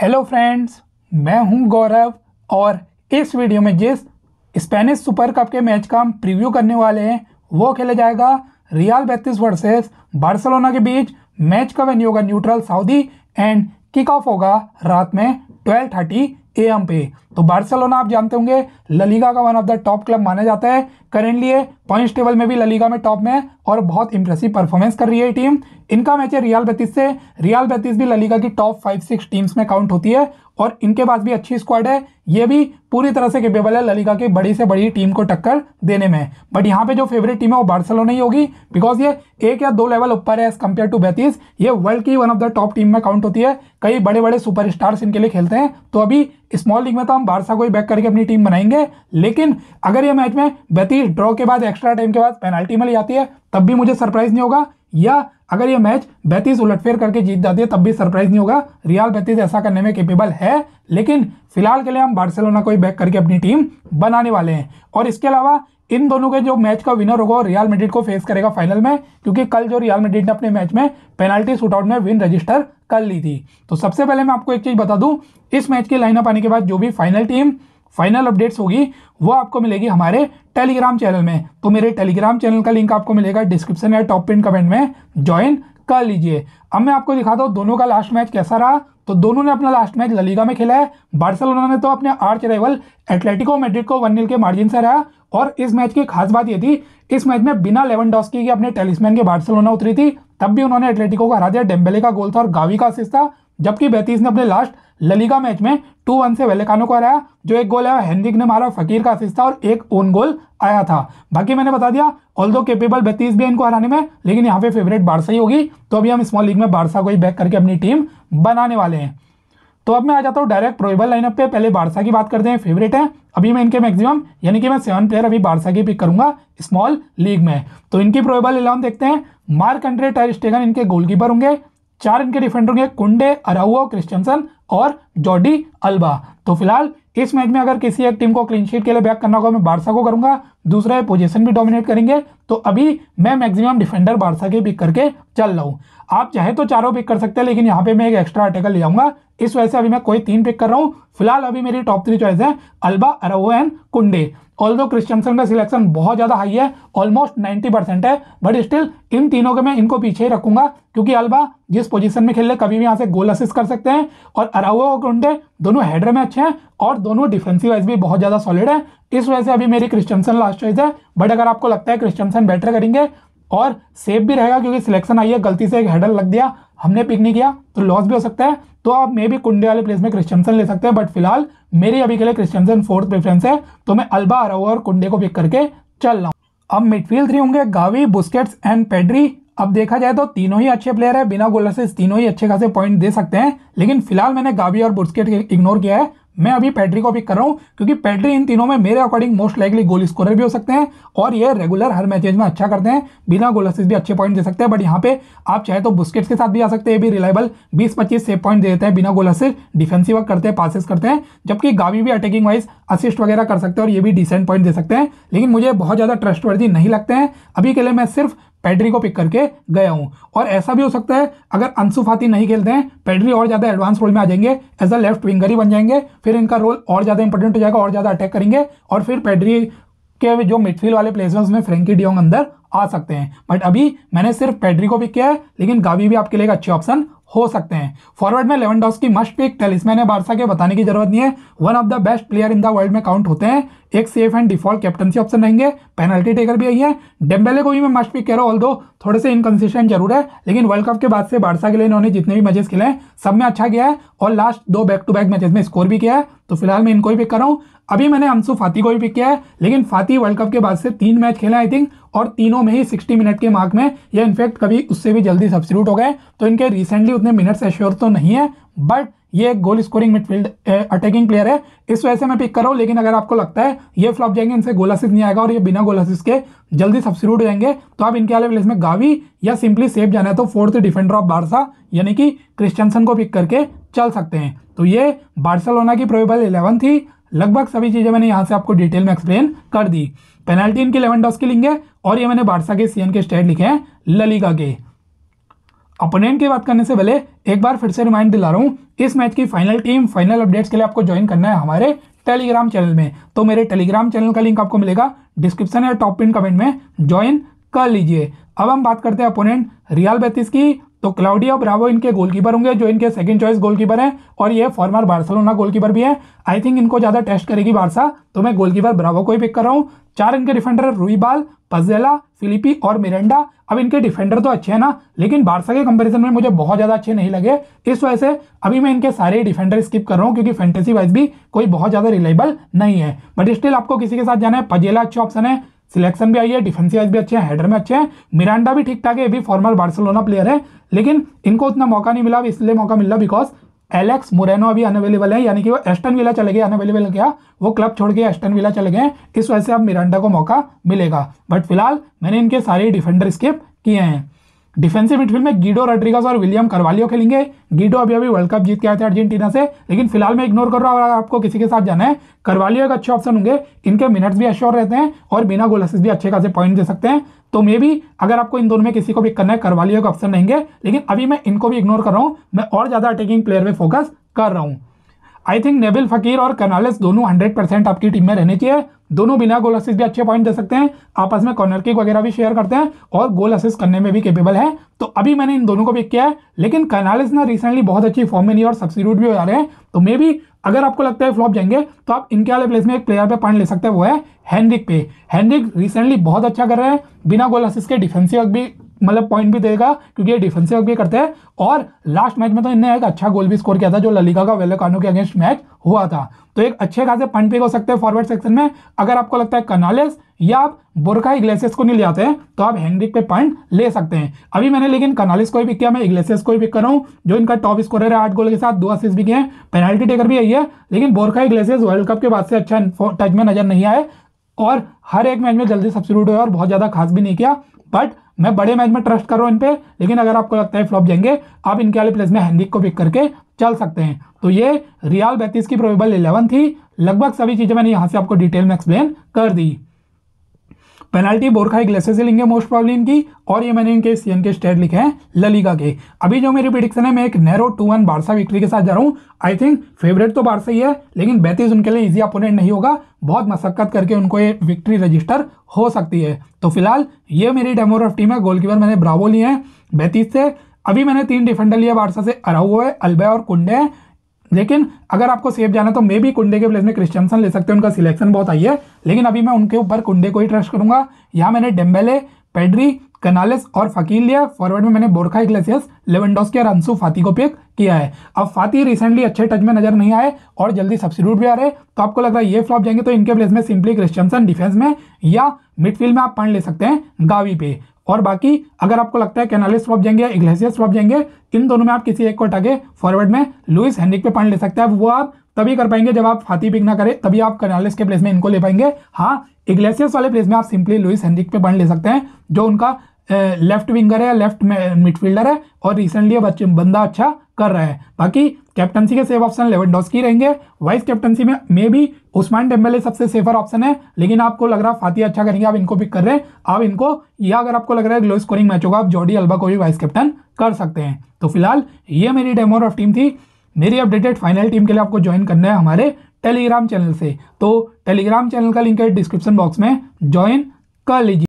hello friends मैं हूं गौरव और इस वीडियो में जिस स्पेनिश सुपर कप के मैच का हम प्रीव्यू करने वाले हैं वो खेला जाएगा रियाल बैतीस वर्सेस बार्सिलोना के बीच मैच का वेन्यू होगा neutral Saudi and kick off होगा रात में 12:30 एएम पे तो बार्सिलोना आप जानते होंगे ललीगा का one of the top club माना जाता है करेंटली ये पॉइंट्स टेबल में भी ललीगा में टॉप में है और बहुत इंप्रेसिव परफॉर्मेंस कर रही है टीम इनका मैच है रियाल बैतीस से रियाल बैतीस भी ललीगा की टॉप फाइव सिक्स टीम्स में काउंट होती है और इनके पास भी अच्छी स्क्वाड है ये भी पूरी तरह से केपेबल है ललिका की बड़ी से बड़ी टीम को टक्कर देने में बट यहाँ पे जो फेवरेट टीम है वो बार्सलोना ही होगी बिकॉज ये एक या दो लेवल ऊपर है एज कम्पेयर टू बैतीस ये वर्ल्ड की one of the top team में काउंट होती है कई बड़े बड़े सुपरस्टार्स इनके लिए खेलते हैं तो अभी स्मॉल लीग में तो हम बारसा को ही बैक करके अपनी टीम बनाएंगे लेकिन अगर ये मैच में बेतीस ड्रॉ के बाद एक्स्ट्रा टाइम के बाद पेनाल्टी मिल जाती है तब भी मुझे सरप्राइज नहीं होगा या अगर ये मैच बैतीस उलटफेर करके जीत जाती है तब भी सरप्राइज नहीं होगा रियाल बैतीस ऐसा करने में केपेबल है लेकिन फिलहाल के लिए हम बार्सिलोना को ही बैक करके अपनी टीम बनाने वाले हैं और इसके अलावा इन दोनों के जो मैच का विनर होगा रियल मेडिट को फेस करेगा फाइनल में क्योंकि कल जो रियल मेडिट ने अपने मैच में पेनाल्टी शूटआउट में विन रजिस्टर कर ली थी तो सबसे पहले मैं आपको एक चीज़ बता दूं इस मैच की लाइनअप आने के बाद जो भी फाइनल टीम फाइनल अपडेट्स होगी वो आपको मिलेगी हमारे टेलीग्राम चैनल में तो मेरे टेलीग्राम चैनल का लिंक आपको मिलेगा डिस्क्रिप्शन या टॉप पिन कमेंट में ज्वाइन कर लीजिए अब मैं आपको दिखाता हूँ दोनों का लास्ट मैच कैसा रहा तो दोनों ने अपना लास्ट मैच ललीगा में खेला है बार्सिलोना ने तो अपने आर्च राइवल एटलेटिको मेड्रिड को वन नील के मार्जिन से रहा और इस मैच की खास बात यह थी इस मैच में बिना लेवन डॉस्की के अपने टेलिसमैन के बार्सिलोना उतरी थी तब भी उन्होंने एटलेटिको को हरा दिया डेम्बेले का गोल था और गावी का असिस्ट था जबकि बैतीस ने अपने लास्ट ललिका मैच में टू वन से वेलेकानो को हराया जो एक गोल आया हैंदिक ने मारा फकीर का असिस्ट था और एक ओन गोल आया था बाकी मैंने बता दिया ऑल दो केपेबल बैतीस भी इनको हराने में लेकिन यहाँ पे फेवरेट बारसा ही होगी तो अभी हम स्मॉल लीग में बारसा को ही बैक करके अपनी टीम बनाने वाले हैं तो अब मैं आ जाता हूँ डायरेक्ट प्रोबेबल लाइनअप पे पहले बारसा की बात करते हैं फेवरेट है अभी मैं इनके मैक्सिमम यानी कि मैं सेवन प्लेयर अभी बारसा की पिक करूंगा स्मॉल लीग में तो इनकी प्रोबेबल इलेवन देखते हैं मार्क अंड्रे टायर स्टेगन इनके गोलकीपर होंगे चार इनके डिफेंडर होंगे कुंडे अराउओ क्रिस्टनसन और जॉडी अल्बा तो फिलहाल इस मैच में अगर किसी एक टीम को क्लीन शीट के लिए बैक करना होगा मैं बारसा को करूंगा दूसरा पोजिशन पोजीशन भी डोमिनेट करेंगे तो अभी मैं मैक्सिमम डिफेंडर बारसा के पिक करके चल रहा हूँ आप चाहे तो चारों पिक कर सकते हैं लेकिन यहाँ पे मैं एक एक्स्ट्रा आर्टिकल ले आऊंगा इस वजह से अभी मैं कोई तीन पिक कर रहा हूँ फिलहाल अभी मेरी टॉप थ्री चॉइस है Alba Araujo and Kounde all दो क्रिश्चियमसन का सिलेक्शन बहुत ज़्यादा हाई है ऑलमोस्ट 90 परसेंट है बट स्टिल इन तीनों के मैं इनको पीछे ही रखूंगा क्योंकि अल्बा जिस पोजीशन में खेल रहे कभी भी यहाँ से गोल असिस्ट कर सकते हैं और अराउे और कुंडे दोनों हेडर में अच्छे हैं और दोनों डिफेंसिव वाइज भी बहुत ज़्यादा सॉलिड है इस वजह से अभी मेरी क्रिस्टनसन लास्ट चॉइस है बट अगर आपको लगता है क्रिश्चियमसन बेटर करेंगे और सेफ भी रहेगा क्योंकि सिलेक्शन आई है गलती से एक हेडल लग दिया हमने पिक नहीं किया तो लॉस भी हो सकता है तो आप मे भी कुंडे वाले प्लेस में क्रिश्चियनसन ले सकते हैं बट फिलहाल मेरी अभी के लिए क्रिश्चियनसन फोर्थ प्रेफरेंस है तो मैं अल्बा आ और कुंडे को पिक करके चल रहा हूँ अब मिडफील्ड थ्री होंगे गावी बुस्केट्स एंड पेड्री अब देखा जाए तो तीनों ही अच्छे प्लेयर है बिना गोलर से तीनों ही अच्छे खासे पॉइंट दे सकते हैं लेकिन फिलहाल मैंने गावी और बुस्केट इग्नोर किया है मैं अभी पेड्री को पिक कर रहा हूँ क्योंकि पेड्री इन तीनों में मेरे according most likely goal scorer भी हो सकते हैं और ये रेगुलर हर मैचेज में अच्छा करते हैं बिना गोल असिस्ट भी अच्छे पॉइंट दे सकते हैं बट यहाँ पे आप चाहे तो बुस्केट्स के साथ भी आ सकते हैं भी रिलायबल बीस पच्चीस सेव पॉइंट दे देते हैं बिना गोल असिस्ट डिफेंसिव वर्क करते हैं पासिस करते हैं जबकि गावी भी अटैकिंग वाइज असिस्ट वगैरह कर सकते हैं और ये भी डिसेंट पॉइंट दे सकते हैं लेकिन मुझे बहुत ज़्यादा ट्रस्ट नहीं लगते हैं अभी के लिए मैं सिर्फ पेड्री को पिक करके गया हूँ और ऐसा भी हो सकता है अगर अंशु फाती नहीं खेलते हैं पेड्री और ज़्यादा एडवांस रोल में आ जाएंगे एज अ लेफ्ट विंगर ही बन जाएंगे फिर इनका रोल और ज़्यादा इंपॉर्टेंट हो जाएगा और ज़्यादा अटैक करेंगे और फिर पेड्री के जो मिडफील्ड वाले हैं में फ्रेंकी डियोंग अंदर आ सकते हैं बट अभी मैंने सिर्फ पेड्री को पिक किया है लेकिन गावी भी आपके लिए अच्छे ऑप्शन हो सकते हैं फॉरवर्ड में लेवन की मस्ट पिक टेलिसमैन है बारसा के बताने की जरूरत नहीं है one of the best player in the world में काउंट होते हैं एक safe and default captaincy option रहेंगे पेनल्टी टेकर भी यही है डेम्बेले को भी मैं मस्ट पिक कह रहा हूँ ऑल थोड़े से इनकन्सिस्टेंट जरूर है लेकिन वर्ल्ड कप के बाद से बारसा के लिए इन्होंने जितने भी मैचेस खेले हैं सब में अच्छा गया है और लास्ट दो बैक टू बैक मैचेस में स्कोर भी किया है तो फिलहाल मैं इनको ही पिक कर रहा हूँ अभी मैंने अंशु फाती को भी पिक किया है लेकिन फाती वर्ल्ड कप के बाद से तीन मैच खेले आई थिंक और तीनों में ही 60 मिनट के मार्क में या इनफैक्ट कभी उससे भी जल्दी सब्सिट्यूट हो गए तो इनके रिसेंटली उतने मिनट्स एश्योर तो नहीं है बट ये एक goal scoring midfield attacking player है इस वजह से मैं पिक कर रहा हूँ लेकिन अगर आपको लगता है ये फ्लॉप जाएंगे इनसे असिस नहीं आएगा और ये बिना गोलासिस के जल्दी सब्सिट्यूट हो जाएंगे तो आप इनके अलावा प्लेस में गावी या सिंपली सेफ जाना है तो फोर्थ डिफेंडर ऑफ बारसा यानी कि क्रिस्टनसन को पिक करके चल सकते हैं तो ये बार्सलोना की प्रोबेबल इलेवन थी लगभग सभी चीज़ें मैंने यहाँ से आपको डिटेल में एक्सप्लेन कर दी पेनल्टी इनकी इलेवन डॉस की लेंगे और ये मैंने बादशाह के सीएन के स्टेट लिखे हैं ललिका के अपोनेंट की बात करने से पहले एक बार फिर से रिमाइंड दिला रहा हूँ इस मैच की फाइनल टीम फाइनल अपडेट्स के लिए आपको ज्वाइन करना है हमारे टेलीग्राम चैनल में तो मेरे टेलीग्राम चैनल का लिंक आपको मिलेगा डिस्क्रिप्शन या टॉप पिन कमेंट में ज्वाइन कर लीजिए अब हम बात करते हैं अपोनेंट रियाल बेतिस की तो क्लाउडिया ब्रावो इनके गोलकीपर होंगे जो इनके सेकंड चॉइस गोलकीपर हैं और ये फॉर्मर बार्सलोना गोलकीपर भी हैं आई थिंक इनको ज़्यादा टेस्ट करेगी बारसा तो मैं गोलकीपर ब्रावो को ही पिक कर रहा हूँ चार इनके डिफेंडर बाल पजेला फिलिपी और मिरेंडा अब इनके डिफेंडर तो अच्छे हैं ना लेकिन बारसा के कंपैरिजन में मुझे बहुत ज़्यादा अच्छे नहीं लगे इस वजह से अभी मैं इनके सारे डिफेंडर स्किप कर रहा हूँ क्योंकि फैंटेसी वाइज भी कोई बहुत ज़्यादा रिलेबल नहीं है बट स्टिल आपको किसी के साथ जाना है पजेला अच्छे ऑप्शन है सिलेक्शन भी आई है डिफेंसिव वाइज भी अच्छे हैं हेडर में अच्छे हैं मिरांडा भी ठीक ठाक है ये भी फॉर्मर बार्सिलोना प्लेयर है लेकिन इनको उतना मौका नहीं मिला इसलिए मौका मिला बिकॉज एलेक्स मुरैनो अभी अनअवेलेबल है यानी कि वो एस्टन विला चले गए अनअवेलेबल क्या वो क्लब छोड़ के एस्टन विला चले गए इस वजह से अब मिरांडा को मौका मिलेगा बट फिलहाल मैंने इनके सारे डिफेंडर स्किप किए हैं डिफेंसिव मिडफील्ड में गिडो रोड्रिगस और विलियम करवालियो खेलेंगे गिडो अभी अभी वर्ल्ड कप जीत के आए थे अर्जेंटीना से लेकिन फिलहाल मैं इग्नोर कर रहा हूँ अगर आपको किसी के साथ जाना है करवालियो एक अच्छे ऑप्शन होंगे इनके मिनट्स भी अश्योर रहते हैं और बिना गोल भी अच्छे खासे पॉइंट दे सकते हैं तो मे भी अगर आपको इन दोनों में किसी को भी करना है करवालियो का ऑप्शन रहेंगे लेकिन अभी मैं इनको भी इग्नोर कर रहा हूँ मैं और ज़्यादा अटैकिंग प्लेयर में फोकस कर रहा हूँ आई थिंक नेबिल फकीर और कर्नालिस दोनों हंड्रेड परसेंट आपकी टीम में रहने चाहिए दोनों बिना गोल असिस्ट भी अच्छे पॉइंट दे सकते हैं आपस में कॉर्नर किक वगैरह भी शेयर करते हैं और गोल असिस्ट करने में भी केपेबल है तो अभी मैंने इन दोनों को पिक किया है लेकिन कर्नालिस ना रिसेंटली बहुत अच्छी फॉर्म में नहीं और सब्सिट्यूट भी हो जा रहे हैं तो मे बी अगर आपको लगता है फ्लॉप जाएंगे तो आप इनके वाले प्लेस में एक प्लेयर पे पॉइंट ले सकते हैं वो है हैंड्रिक पे हैंड्रिक रिसेंटली बहुत अच्छा कर रहे हैं बिना गोल असिस्ट के डिफेंसिव भी मतलब पॉइंट भी देगा क्योंकि ये डिफेंसिव भी करते हैं और लास्ट मैच में तो इन्हें एक अच्छा गोल भी स्कोर किया था जो ललिका का वेलोकानो के अगेंस्ट मैच हुआ था तो एक अच्छे खासे पॉइंट पिक हो सकते हैं फॉरवर्ड सेक्शन में अगर आपको लगता है कनालेस या आप बुरखा इग्लेसियस को नहीं ले आते हैं तो आप हैंड्रिक पे पॉइंट ले सकते हैं अभी मैंने लेकिन कनालिस को ही पिक किया मैं इग्लेसियस को ही पिक कर रहा हूँ जो इनका टॉप स्कोरर है आठ गोल के साथ दो असिस्ट भी किए हैं पेनल्टी टेकर भी आई है लेकिन बोरखा इग्लेसियस वर्ल्ड कप के बाद से अच्छा टच में नजर नहीं आए और हर एक मैच में जल्दी सब्सिट्यूट हुआ और बहुत ज़्यादा खास भी नहीं किया बट मैं बड़े मैच में ट्रस्ट कर रहा हूँ इन पे लेकिन अगर आपको लगता है फ्लॉप जाएंगे आप इनके वाले प्लेस में हैंडिक को पिक करके चल सकते हैं तो ये रियाल बैतीस की प्रोबेबल इलेवन थी लगभग सभी चीज़ें मैंने यहाँ से आपको डिटेल में एक्सप्लेन कर दी पेनल्टी बोरखा इग्लेसे से लेंगे मोस्ट प्रॉब्लम इनकी और ये मैंने इनके के स्टेट लिखे हैं ललिका के अभी जो मेरी प्रिडिक्शन है मैं एक narrow two one Barca victory के साथ जा रहा हूँ आई थिंक फेवरेट तो बारसा ही है लेकिन बैतीस उनके लिए इजी अपोनेंट नहीं होगा बहुत मशक्कत करके उनको ये विक्ट्री रजिस्टर हो सकती है तो फिलहाल ये मेरी डेमोरफ टीम है गोलकीपर मैंने ब्रावो लिए हैं बैतीस से अभी मैंने तीन डिफेंडर लिया बारसा से अराउ है अलबे और कुंडे हैं लेकिन अगर आपको सेफ जाना तो मे भी कुंडे के प्लेस में क्रिश्चियनसन ले सकते हैं उनका सिलेक्शन बहुत आई है लेकिन अभी मैं उनके ऊपर कुंडे को ही ट्रस्ट करूंगा यहाँ मैंने डेम्बेले पेड्री कनालिस और फकील लिया फॉरवर्ड में मैंने बोरखा इग्लेसियस के और अंसू फाती को पिक किया है अब फाती रिसेंटली अच्छे टच में नजर नहीं आए और जल्दी सब्सिट्यूट भी आ रहे तो आपको लग रहा है ये फ्लॉप जाएंगे तो इनके प्लेस में सिंपली क्रिश्चियनसन डिफेंस में या मिडफील्ड में आप पढ़ ले सकते हैं गावी पे और बाकी अगर आपको लगता है कैनालिस स्वॉप जाएंगे इग्लेसियस स्वॉप जाएंगे इन दोनों में आप किसी एक को हटा के फॉरवर्ड में लुइस हेनरिक पे पॉइंट ले सकते हैं वो आप तभी कर पाएंगे जब आप हाथी पिक ना करें तभी आप कैनालिस के प्लेस में इनको ले पाएंगे हाँ इग्लेसियस वाले प्लेस में आप सिंपली लुइस हेनरिक पे पॉइंट ले सकते हैं जो उनका लेफ्ट विंगर है लेफ्ट मिडफील्डर है और रिसेंटली बच्चे बंदा अच्छा कर रहा है बाकी कैप्टनसी के सेफ ऑप्शन की रहेंगे वाइस कैप्टनसी में मे भी उस्मान टेम्बेले सबसे सेफर ऑप्शन है लेकिन आपको लग रहा है फातिया अच्छा करेंगे आप इनको पिक कर रहे हैं आप इनको या अगर आपको लग रहा है लो स्कोरिंग मैच होगा आप जॉडी अल्बा को भी वाइस कैप्टन कर सकते हैं तो फिलहाल ये मेरी डेमोर ऑफ टीम थी मेरी अपडेटेड फाइनल टीम के लिए आपको ज्वाइन करना है हमारे टेलीग्राम चैनल से तो टेलीग्राम चैनल का लिंक है डिस्क्रिप्शन बॉक्स में ज्वाइन कर लीजिए